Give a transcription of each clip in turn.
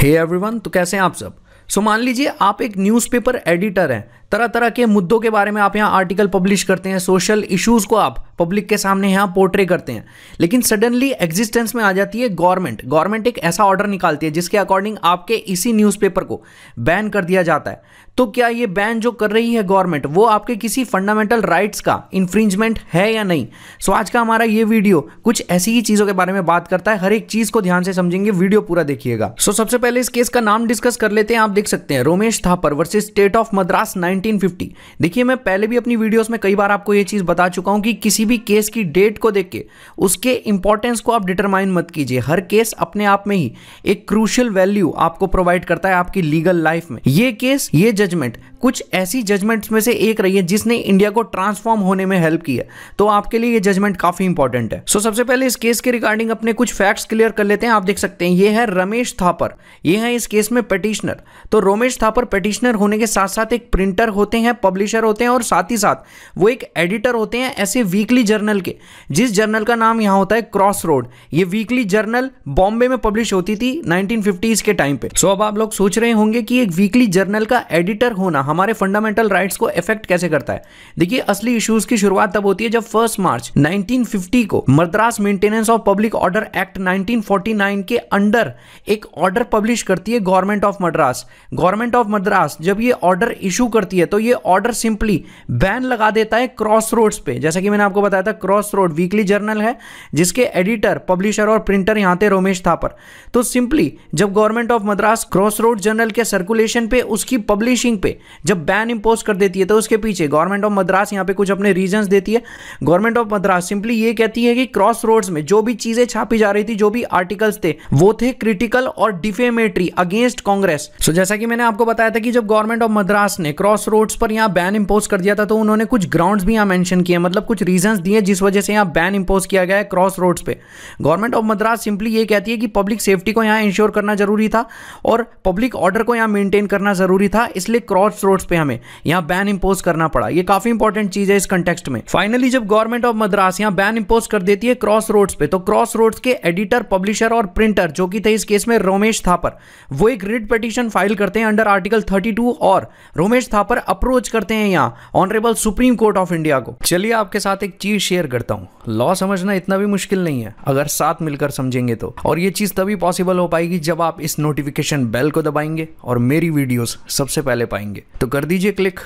hey everyone तो कैसे हैं आप सब सो so, मान लीजिए आप एक न्यूज़पेपर एडिटर हैं तरह तरह के मुद्दों के बारे में आप यहाँ आर्टिकल पब्लिश करते हैं सोशल इश्यूज़ को आप पब्लिक के सामने यहाँ पोर्ट्रे करते हैं लेकिन सडनली एग्जिस्टेंस में आ जाती है गवर्नमेंट गवर्नमेंट एक ऐसा ऑर्डर निकालती है जिसके अकॉर्डिंग आपके इसी न्यूज़पेपर को बैन कर दिया जाता है तो क्या ये बैन जो कर रही है गवर्नमेंट वो आपके किसी फंडामेंटल राइट्स का इन्फ्रिंजमेंट है या नहीं सो आज का हमारा ये वीडियो कुछ ऐसी ही चीज़ों के बारे में बात करता है हर एक चीज़ को ध्यान से समझेंगे वीडियो पूरा देखिएगा सो सबसे पहले इस केस का नाम डिस्कस कर लेते हैं आप देख सकते हैं Romesh Thapar versus state of Madras nine 1950 देखिए मैं पहले भी अपनी वीडियोस में कई बार आपको ये चीज़ बता चुका हूँ कि किसी भी केस की डेट को देख के उसके इंपॉर्टेंस को आप डिटरमाइन मत कीजिए हर केस अपने आप में ही एक क्रूशल वैल्यू आपको प्रोवाइड करता है आपकी लीगल लाइफ में ये केस ये जजमेंट कुछ ऐसी जजमेंट्स में से एक रही है जिसने इंडिया को ट्रांसफॉर्म होने में हेल्प की है तो आपके लिए ये जजमेंट काफी इंपॉर्टेंट है सो so, सबसे पहले इस केस के रिगार्डिंग अपने कुछ फैक्ट्स क्लियर कर लेते हैं आप देख सकते हैं ये है रमेश थापर ये है इस केस में पटिशनर तो रमेश थापर पटिशनर होने के साथ साथ एक प्रिंटर होते हैं पब्लिशर होते हैं और साथ ही साथ वो एक एडिटर होते हैं ऐसे वीकली जर्नल के जिस जर्नल का नाम यहाँ होता है क्रॉस रोड ये वीकली जर्नल बॉम्बे में पब्लिश होती थी नाइनटीन के टाइम पे सो अब आप लोग सोच रहे होंगे कि एक वीकली जर्नल का एडिटर होना हमारे फंडामेंटल राइट्स को इफेक्ट कैसे करता है देखिए असली इश्यूज की शुरुआत तब होती है जब फर्स्ट मार्च 1950 को Madras maintenance of public order act 1949 के अंडर एक ऑर्डर पब्लिश करती है government of Madras government of Madras जब ये ऑर्डर इशू करती है है तो ये ऑर्डर सिंपली बैन लगा देता है क्रॉस रोड्स पे जैसा कि मैंने आपको बताया था क्रॉस रोड वीकली जर्नल है जिसके एडिटर पब्लिशर और प्रिंटर यहां थे रोमेश थापर तो सिंपली जब government of Madras cross road journal के सर्कुलेशन पे उसकी पब्लिशिंग पे जब बैन इंपोज कर देती है तो उसके पीछे गवर्नमेंट ऑफ मद्रास यहां पर कुछ अपने रीजन देती है गवर्नमेंट ऑफ मद्रास सिंपली ये कहती है कि क्रॉस रोड्स में जो भी चीजें छापी जा रही थी जो भी आर्टिकल्स थे वो थे क्रिटिकल और डिफेमेटरी अगेंस्ट कांग्रेस सो जैसा कि मैंने आपको बताया था कि जब गवर्नमेंट ऑफ मद्रास ने क्रॉस रोड्स पर यहाँ बैन इम्पोज कर दिया था तो उन्होंने कुछ ग्राउंड्स भी यहाँ मेंशन किए मतलब कुछ रीजंस दिए जिस वजह से यहाँ बैन इम्पोज किया गया है क्रॉस रोड्स पे गवर्नमेंट ऑफ मद्रास सिंपली ये कहती है कि पब्लिक सेफ्टी को यहाँ इंश्योर करना जरूरी था और पब्लिक ऑर्डर को यहाँ मेनटेन करना जरूरी था इसलिए क्रॉस रोड्स पर हमें यहाँ बैन इम्पोज करना पड़ा ये काफी इंपॉर्टेंट चीज है इस कंटेक्स्ट में फाइनली जब गवर्नमेंट ऑफ मद्रास यहाँ बैन इम्पोज कर देती है क्रॉस रोड्स पे तो क्रॉस रोड्स के एडिटर पब्लिशर और प्रिंटर जो कि थे इस केस में रोमेश थापर वो एक रिट पटिशन फाइल करते हैं अंडर आर्टिकल थर्टी और रोमेश थापर अप्रोच करते हैं यहाँ honourable supreme court of India को चलिए आपके साथ एक चीज शेयर करता हूँ लॉ समझना इतना भी मुश्किल नहीं है अगर साथ मिलकर समझेंगे तो और ये चीज तभी पॉसिबल हो पाएगी जब आप इस नोटिफिकेशन बेल को दबाएंगे और मेरी वीडियोस सबसे पहले पाएंगे तो कर दीजिए click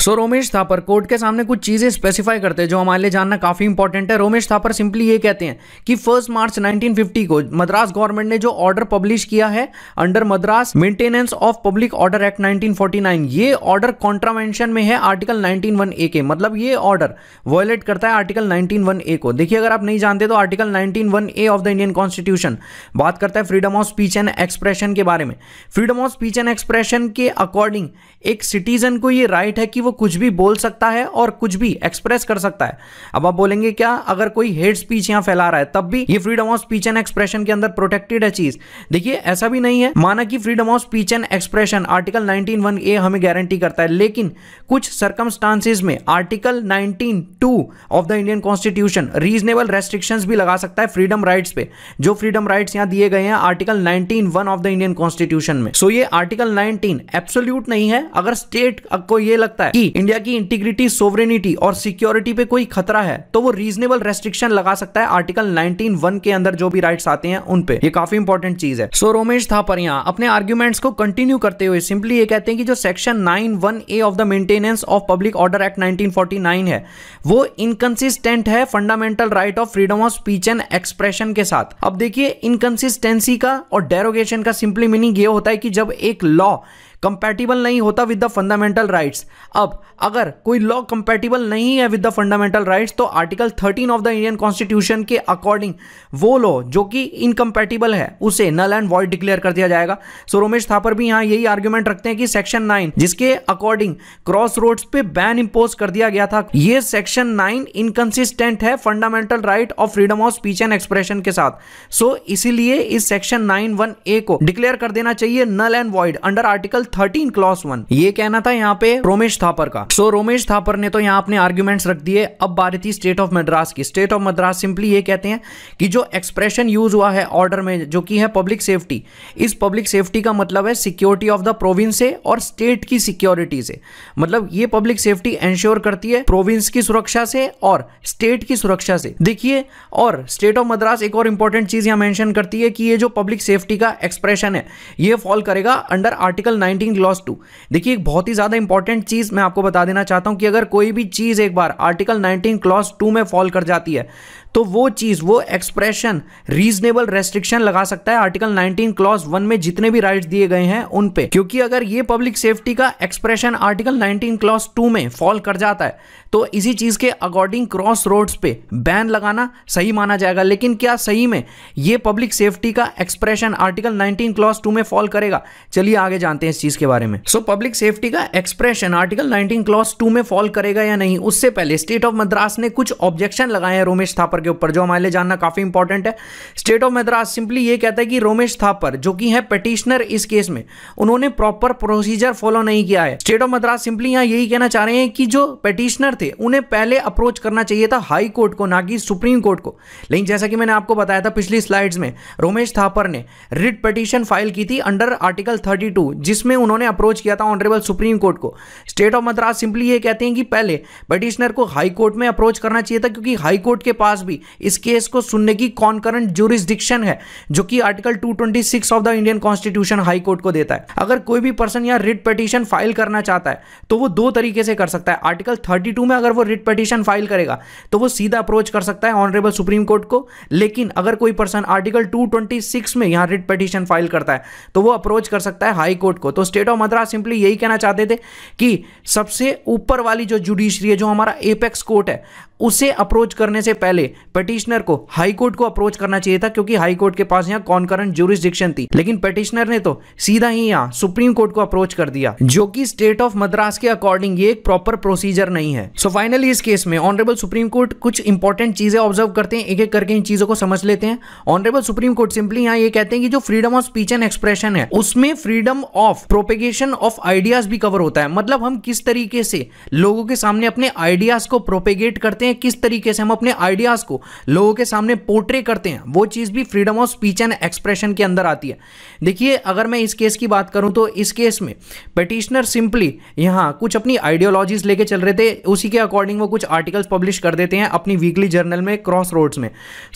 so so, Romesh Thapar court के सामने कुछ चीज़ें स्पेसिफाई करते हैं जो हमारे लिए जानना काफ़ी इंपॉर्टेंट है रोमेश थापर सिंपली ये कहते हैं कि फर्स्ट मार्च 1950 को मद्रास गवर्नमेंट ने जो ऑर्डर पब्लिश किया है under Madras maintenance of public order act 1949 ये ऑर्डर कॉन्ट्रावेंशन में है आर्टिकल नाइनटीन ए के मतलब ये ऑर्डर वॉयलेट करता है आर्टिकल नाइनटीन ए को देखिए अगर आप नहीं जानते तो article nineteen A of the Indian constitution बात करता है freedom of speech and expression के बारे में freedom of speech and expression के अकॉर्डिंग एक सिटीजन को ये राइट है कि वो कुछ भी बोल सकता है और कुछ भी एक्सप्रेस कर सकता है अब आप बोलेंगे क्या अगर कोई हेड स्पीच यहां फैला रहा है तब भी ये freedom of speech and expression के अंदर प्रोटेक्टेड है चीज देखिए ऐसा भी नहीं है माना कि freedom of speech and expression article nineteen A हमें गारंटी करता है लेकिन कुछ सर्कमस्टांसिस में article nineteen of the Indian constitution reasonable restriction भी लगा सकता है फ्रीडम राइट पे जो फ्रीडम राइट यहां दिए गए हैं article nineteen one of the Indian constitution में सो so ये आर्टिकल नाइनटीन एब्सोल्यूट नहीं है अगर स्टेट को ये लगता है कि इंडिया की इंटीग्रिटी सोवरेनिटी और सिक्योरिटी पे कोई खतरा है तो वो रीजनेबल रेस्ट्रिक्शन लगा सकता है आर्टिकल नाइनटीन वन के अंदर जो भी राइट्स आते हैं उन पे ये काफी इंपॉर्टेंट चीज है सो so, रोमेश थापरिया अपने आर्ग्यूमेंट्स को कंटिन्यू करते हुए सिंपली ये कहते हैं कि जो section nine one A of the maintenance of public order act 1949 है वो इनकंसिस्टेंट है fundamental right of freedom of speech and expression के साथ अब देखिए इनकंसिस्टेंसी का और डेरोगेशन का सिंपली मीनिंग ये होता है कि जब एक लॉ कंपैटिबल नहीं होता विद द फंडामेंटल राइट्स अब अगर कोई लॉ कंपैटिबल नहीं है विद द फंडामेंटल राइट्स तो article 13 of the Indian constitution के अकॉर्डिंग वो लॉ जो कि इनकम्पैटिबल है उसे नल एंड वॉइड डिक्लेयर कर दिया जाएगा सो रोमेश थापर भी यहाँ यही आर्ग्यूमेंट रखते हैं कि सेक्शन नाइन जिसके अकॉर्डिंग क्रॉस रोड पे बैन इंपोज कर दिया गया था ये सेक्शन नाइन इनकन्सिस्टेंट है fundamental right of freedom of speech and expression के साथ सो so, इसीलिए इस सेक्शन नाइन को डिक्लेयर कर देना चाहिए null and void under article thirteen clause one ये कहना था यहाँ पे रोमेश थापर का सो so, रोमेश थापर ने तो यहाँ अपने आर्ग्यूमेंट्स रख दिए अब भारतीय स्टेट ऑफ मद्रास की स्टेट ऑफ मद्रास सिंपली ये कहते हैं कि जो एक्सप्रेशन यूज हुआ है ऑर्डर में जो कि है पब्लिक सेफ्टी इस पब्लिक सेफ्टी का मतलब है सिक्योरिटी ऑफ द प्रोविंस से और स्टेट की सिक्योरिटी से मतलब ये पब्लिक सेफ्टी एंश्योर करती है प्रोविंस की सुरक्षा से और स्टेट की सुरक्षा से देखिए और स्टेट ऑफ मद्रास एक और इंपॉर्टेंट चीज यहां मेंशन करती है कि ये जो पब्लिक सेफ्टी का एक्सप्रेशन है ये फॉल करेगा under article nine nineteen clause two देखिए एक बहुत ही ज़्यादा इंपॉर्टेंट चीज़ मैं आपको बता देना चाहता हूं कि अगर कोई भी चीज़ एक बार आर्टिकल नाइनटीन क्लॉस टू में फॉल कर जाती है तो वो चीज़ वो एक्सप्रेशन रीजनेबल रेस्ट्रिक्शन लगा सकता है आर्टिकल नाइनटीन क्लॉज वन में जितने भी राइट दिए गए हैं उन पे क्योंकि अगर ये पब्लिक सेफ्टी का expression article nineteen clause two में फॉल कर जाता है तो इसी चीज़ के अकॉर्डिंग क्रॉस रोड्स पे बैन लगाना सही माना जाएगा लेकिन क्या सही में ये पब्लिक सेफ्टी का एक्सप्रेशन आर्टिकल 19 क्लॉज टू में फॉल करेगा चलिए आगे जानते हैं इस चीज के बारे में सो पब्लिक सेफ्टी का एक्सप्रेशन आर्टिकल 19 क्लॉज टू में फॉल करेगा या नहीं उससे पहले स्टेट ऑफ मद्रास ने कुछ ऑब्जेक्शन लगाए हैं रोमेश थापर के ऊपर जो हमारे लिए जानना काफ़ी इंपॉर्टेंट है स्टेट ऑफ मद्रास सिंपली ये कहता है कि रोमेश थापर जो कि है पटिशनर इस केस में उन्होंने प्रॉपर प्रोसीजर फॉलो नहीं किया है स्टेट ऑफ मद्रास सिंपली यहाँ यही कहना चाह रहे हैं कि जो पटिशनर थे उन्हें पहले अप्रोच करना चाहिए था हाई कोर्ट को ना कि सुप्रीम कोर्ट को लेकिन जैसा कि मैंने आपको बताया था पिछली स्लाइड्स में रोमेश थापर ने रिट पटिशन फाइल की थी अंडर आर्टिकल 32 जिसमें उन्होंने अप्रोच किया था ऑनरेबल सुप्रीम कोर्ट को स्टेट ऑफ मद्रास सिंपली ये कहते हैं कि पहले पटिशनर को हाई कोर्ट में अप्रोच करना चाहिए था क्योंकि हाई कोर्ट के पास भी भी इस केस को सुनने की कॉन्करेंट जुरिस्डिक्शन है जो कि article 226 of the Indian constitution high court को देता है अगर कोई भी पर्सन या रिट पटिशन फाइल करना चाहता है तो वो दो तरीके से कर सकता है आर्टिकल 32 में अगर वो रिट पटिशन फाइल करेगा तो वो सीधा अप्रोच कर सकता है ऑनरेबल सुप्रीम कोर्ट को लेकिन अगर कोई पर्सन आर्टिकल 226 में यहाँ रिट पटिशन फाइल करता है तो वो अप्रोच कर सकता है हाई कोर्ट को तो स्टेट ऑफ मद्रास सिंपली यही कहना चाहते थे कि सबसे ऊपर वाली जो जुडिशरी है जो हमारा एपेक्स कोर्ट है उसे अप्रोच करने से पहले पटिशनर को हाईकोर्ट को अप्रोच करना चाहिए था क्योंकि हाईकोर्ट के पास यहाँ कॉन्करेंट जुरिस्डिक्शन थी लेकिन पटिशनर ने तो सीधा ही यहाँ सुप्रीम कोर्ट को अप्रोच कर दिया जो कि स्टेट ऑफ मद्रास के अकॉर्डिंग ये एक प्रॉपर प्रोसीजर नहीं है सो so फाइनली इस केस में ऑनरेबल सुप्रीम कोर्ट कुछ इंपॉर्टेंट चीजें ऑब्जर्व करते हैं एक एक करके इन चीजों को समझ लेते हैं ऑनरेबल सुप्रीम कोर्ट सिंपली यहाँ ये कहते हैं कि जो freedom of speech and expression है उसमें freedom of propagation of ideas भी कवर होता है मतलब हम किस तरीके से लोगों के सामने अपने आइडियाज को प्रोपेगेट करते करते हैं किस तरीके से हम अपने आइडियाज़ को लोगों के सामने पोर्ट्रे करते हैं वो चीज़ भी freedom of speech and expression के अंदर आती है देखिए अगर मैं इस केस की बात करूं तो इस केस में पटिशनर सिंपली यहां कुछ अपनी आइडियोलॉजीज लेके चल रहे थे उसी के अकॉर्डिंग वो कुछ आर्टिकल्स पब्लिश कर देते हैं अपनी वीकली जर्नल में क्रॉस रोड्स में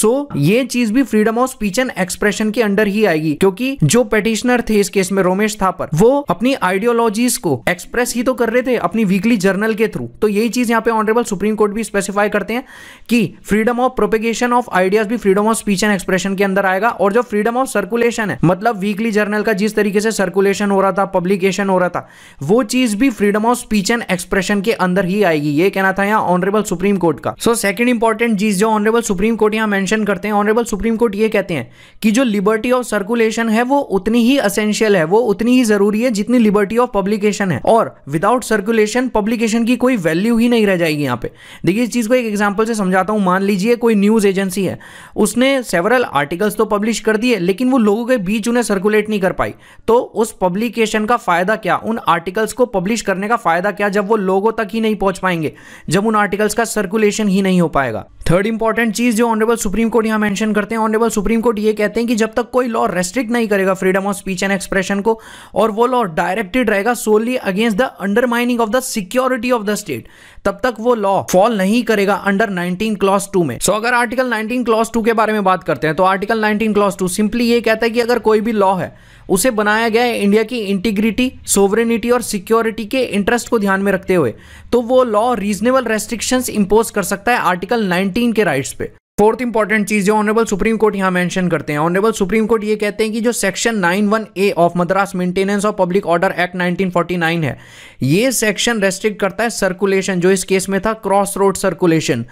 सो so, ये चीज़ भी freedom of speech and expression के अंडर ही आएगी क्योंकि जो पटिशनर थे इस केस में रोमेश थापर वो अपनी आइडियोलॉजीज को एक्सप्रेस ही तो कर रहे थे अपनी वीकली जर्नल के थ्रू तो यही चीज़ यहाँ पे ऑनरेबल सुप्रीम कोर्ट भी स्पेसिफाई स्पेसिफाई करते हैं कि freedom of propagation of ideas भी freedom of speech and expression के अंदर आएगा और जो फ्रीडम ऑफ सर्कुलेशन है मतलब वीकली जर्नल का जिस तरीके से सर्कुलेशन हो रहा था पब्लिकेशन हो रहा था वो चीज भी freedom of speech and expression के अंदर ही आएगी ये कहना था यहाँ ऑनरेबल सुप्रीम कोर्ट का सो सेकंड इंपॉर्टेंट चीज जो ऑनरेबल सुप्रीम कोर्ट यहाँ मेंशन करते हैं ऑनरेबल सुप्रीम कोर्ट ये कहते हैं कि जो लिबर्टी ऑफ सर्कुलेशन है वो उतनी ही असेंशियल है वो उतनी ही जरूरी है जितनी लिबर्टी ऑफ पब्लिकेशन है और विदाउट सर्कुलेशन पब्लिकेशन की कोई वैल्यू ही नहीं रह जाएगी यहाँ पे देखिए चीज़ को एक एग्जाम्पल से समझाता हूँ मान लीजिए कोई न्यूज़ एजेंसी है उसने सेवरल आर्टिकल्स तो पब्लिश कर दिए लेकिन वो लोगों के बीच उन्हें सर्कुलेट नहीं कर पाई तो उस पब्लिकेशन का फ़ायदा क्या उन आर्टिकल्स को पब्लिश करने का फ़ायदा क्या जब वो लोगों तक ही नहीं पहुँच पाएंगे जब उन आर्टिकल्स का सर्कुलेशन ही नहीं हो पाएगा थर्ड इंपॉर्टेंट चीज जो ऑनरेबल सुप्रीम कोर्ट यहां मेंशन करते हैं ऑनरेबल सुप्रीम कोर्ट ये कहते हैं कि जब तक कोई लॉ रेस्ट्रिक्ट नहीं करेगा freedom of speech and expression को और वो लॉ डायरेक्टेड रहेगा solely against the undermining of the security of the state तब तक वो लॉ फॉल नहीं करेगा अंडर 19 क्लॉस 2 में सो so, अगर आर्टिकल 19 क्लॉस 2 के बारे में बात करते हैं तो आर्टिकल 19 क्लॉस 2 सिंपली ये कहता है कि अगर कोई भी लॉ है उसे बनाया गया है इंडिया की इंटीग्रिटी सोवरेनिटी और सिक्योरिटी के इंटरेस्ट को ध्यान में रखते हुए तो वो लॉ रीजनेबल रेस्ट्रिक्शंस इंपोज कर सकता है आर्टिकल 19 के राइट्स पे फोर्थ इंपॉर्टेंट चीज जो ऑनरेबल सुप्रीम कोर्ट यहाँ मेंशन करते हैं ऑनरेबल सुप्रीम कोर्ट ये कहते हैं कि जो section 91 A of Madras maintenance of public order act 1949 है ये सेक्शन रेस्ट्रिक्ट करता है सर्कुलेशन जो इस केस में था क्रॉस रोड सर्कुलेशन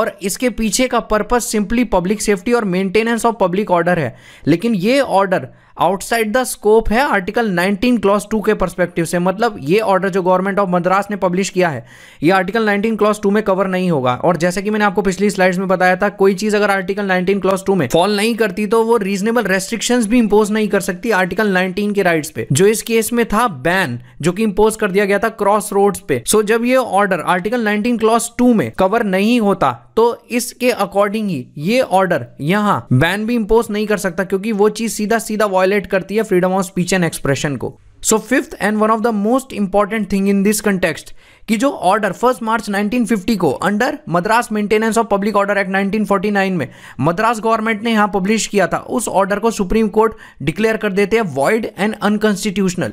और इसके पीछे का पर्पज सिंपली पब्लिक सेफ्टी और मेंटेनेंस ऑफ पब्लिक ऑर्डर है लेकिन ये ऑर्डर आउटसाइड द स्कोप है आर्टिकल 19 क्लॉज 2 के परस्पेक्टिव से मतलब ये ऑर्डर जो गवर्नमेंट ऑफ मद्रास ने पब्लिश किया है ये आर्टिकल 19 क्लॉज 2 में कवर नहीं होगा और जैसे कि मैंने आपको पिछली स्लाइड्स में बताया था कोई चीज अगर आर्टिकल 19 क्लॉज 2 में फॉल नहीं करती तो वो रीजनेबल रेस्ट्रिक्शन भी इंपोज नहीं कर सकती आर्टिकल नाइनटीन के राइट्स पे जो इस केस में था बैन जो कि इंपोज कर दिया गया था क्रॉस रोड पे सो so, जब ये order article nineteen clause two में कवर नहीं होता तो इसके अकॉर्डिंग ही ये ऑर्डर यहां बैन भी इंपोज नहीं कर सकता क्योंकि वो चीज सीधा सीधा वॉयलेट करती है freedom of speech and expression को so fifth and one of the most important thing in this context कि जो ऑर्डर फर्स्ट मार्च 1950 को under Madras maintenance of public order act 1949 में मद्रास गवर्नमेंट ने यहां पब्लिश किया था उस ऑर्डर को सुप्रीम कोर्ट डिक्लेयर कर देते हैं वॉइड एंड अनकॉन्स्टिट्यूशनल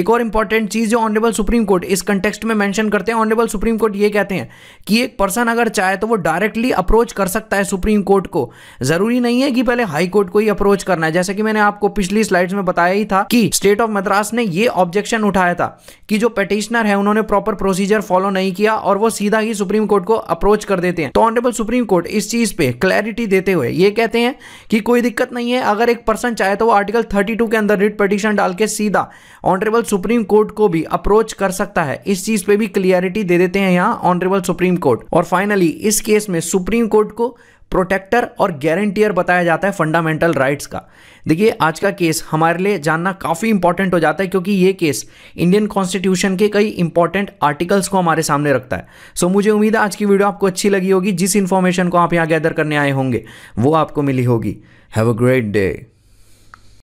एक और इंपॉर्टेंट चीज़ जो ऑनरेबल सुप्रीम कोर्ट इस कंटेक्सट में मैंशन करते हैं ऑनरेबल सुप्रीम कोर्ट ये कहते हैं कि एक पर्सन अगर चाहे तो वो डायरेक्टली अप्रोच कर सकता है सुप्रीम कोर्ट को जरूरी नहीं है कि पहले हाई कोर्ट को ही अप्रोच करना है जैसे कि मैंने आपको पिछली स्लाइड्स में बताया ही था कि स्टेट ऑफ मद्रास ने ये ऑब्जेक्शन उठाया था कि जो पेटिशनर है उन्होंने प्रॉपर प्रोसीजर प्रोसीजर फॉलो नहीं किया और वो सीधा ही सुप्रीम कोर्ट को अप्रोच कर देते हैं तो ऑनरेबल सुप्रीम कोर्ट इस चीज पे क्लैरिटी देते हुए ये कहते हैं कि कोई दिक्कत नहीं है अगर एक पर्सन चाहे तो वो आर्टिकल 32 के अंदर रिट पटिशन डाल के सीधा ऑनरेबल सुप्रीम कोर्ट को भी अप्रोच कर सकता है इस चीज पे भी क्लियरिटी दे देते हैं यहाँ ऑनरेबल सुप्रीम कोर्ट और फाइनली इस केस में सुप्रीम कोर्ट को प्रोटेक्टर और गारंटियर बताया जाता है फंडामेंटल राइट्स का देखिए आज का केस हमारे लिए जानना काफ़ी इंपॉर्टेंट हो जाता है क्योंकि ये केस इंडियन कॉन्स्टिट्यूशन के कई इंपॉर्टेंट आर्टिकल्स को हमारे सामने रखता है सो मुझे उम्मीद है आज की वीडियो आपको अच्छी लगी होगी जिस इन्फॉर्मेशन को आप यहाँ गैदर करने आए होंगे वो आपको मिली होगी हैव अ ग्रेट डे